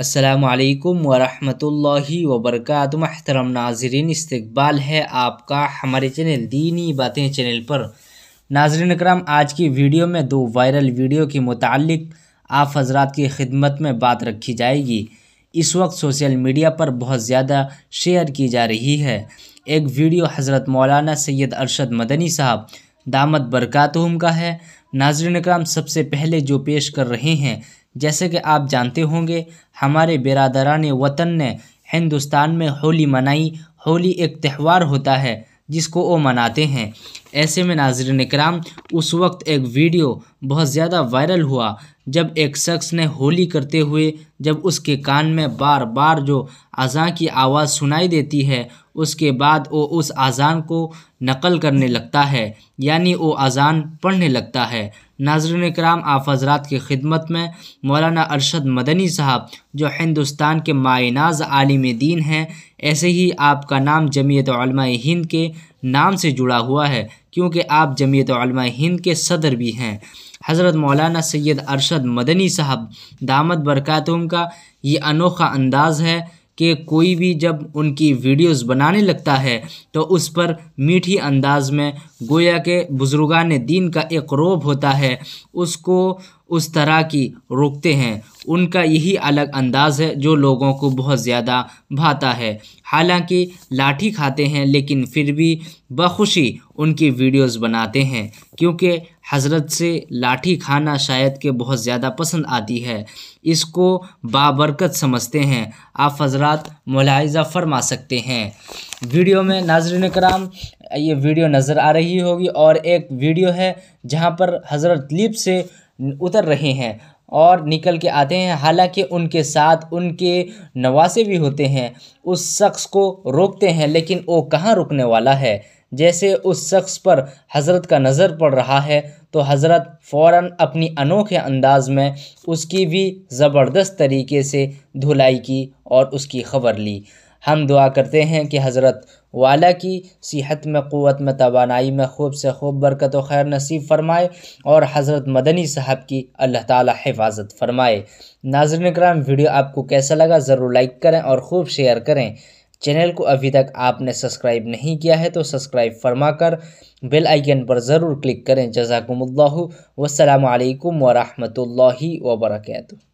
असलकम वरहल वबरक महतरम नाजरीन इस्तबाल है आपका हमारे चैनल दीनी बातें चैनल पर नाजरन कराम आज की वीडियो में दो वायरल वीडियो के मुतल आप हजरात की खिदमत में बात रखी जाएगी इस वक्त सोशल मीडिया पर बहुत ज़्यादा शेयर की जा रही है एक वीडियो हज़रत मौलाना सैयद अरशद मदनी साहब दामद बरकातहम का है नाजरन कराम सबसे पहले जो पेश कर रहे हैं जैसे कि आप जानते होंगे हमारे बिरादरान वतन ने हिंदुस्तान में होली मनाई होली एक त्यौहार होता है जिसको वो मनाते हैं ऐसे में नाजरन कराम उस वक्त एक वीडियो बहुत ज़्यादा वायरल हुआ जब एक शख्स ने होली करते हुए जब उसके कान में बार बार जो अज़ान की आवाज़ सुनाई देती है उसके बाद वो उस अज़ान को नकल करने लगता है यानी वो अज़ान पढ़ने लगता है नाजरन कराम आप हजरात की खिदमत में मौलाना अरशद मदनी साहब जो हिंदुस्तान के मायनाज आलिम दीन हैं ऐसे ही आपका नाम जमीयत हिंद के नाम से जुड़ा हुआ है क्योंकि आप जमीयत हिंद के सदर भी हैं हज़रत मौलाना सैयद अरशद मदनी साहब दामद बरक़ातम का ये अनोखा अंदाज़ है कि कोई भी जब उनकी वीडियोस बनाने लगता है तो उस पर मीठी अंदाज में गोया के बुज़ुर्गान दीन का एक रोब होता है उसको उस तरह की रोकते हैं उनका यही अलग अंदाज़ है जो लोगों को बहुत ज़्यादा भाता है हालांकि लाठी खाते हैं लेकिन फिर भी बखुशी उनकी वीडियोस बनाते हैं क्योंकि हज़रत से लाठी खाना शायद के बहुत ज़्यादा पसंद आती है इसको बाबरकत समझते हैं आप हजरात मुलायजा फरमा सकते हैं वीडियो में नाजरन कराम ये वीडियो नज़र आ रही होगी और एक वीडियो है जहाँ पर हज़रत लिप से उतर रहे हैं और निकल के आते हैं हालांकि उनके साथ उनके नवासे भी होते हैं उस शख्स को रोकते हैं लेकिन वो कहाँ रुकने वाला है जैसे उस शख्स पर हज़रत का नज़र पड़ रहा है तो हज़रत फ़ौर अपनी अनोखे अंदाज में उसकी भी ज़बरदस्त तरीके से धुलाई की और उसकी ख़बर ली हम दुआ करते हैं कि हज़रत वाला की सेहत में क़वत में तोानाई में खूब से खूब बरकत व खैर नसीब फ़रमाए और हज़रत मदनी साहब की अल्लाह ताला हिफाजत फ़रमाए नाजर कराम वीडियो आपको कैसा लगा ज़रूर लाइक करें और ख़ूब शेयर करें चैनल को अभी तक आपने सब्सक्राइब नहीं किया है तो सब्सक्राइब फरमा कर बेल आइकन पर ज़रूर क्लिक करें जजाकम्ला वसलम वरहमल वर्का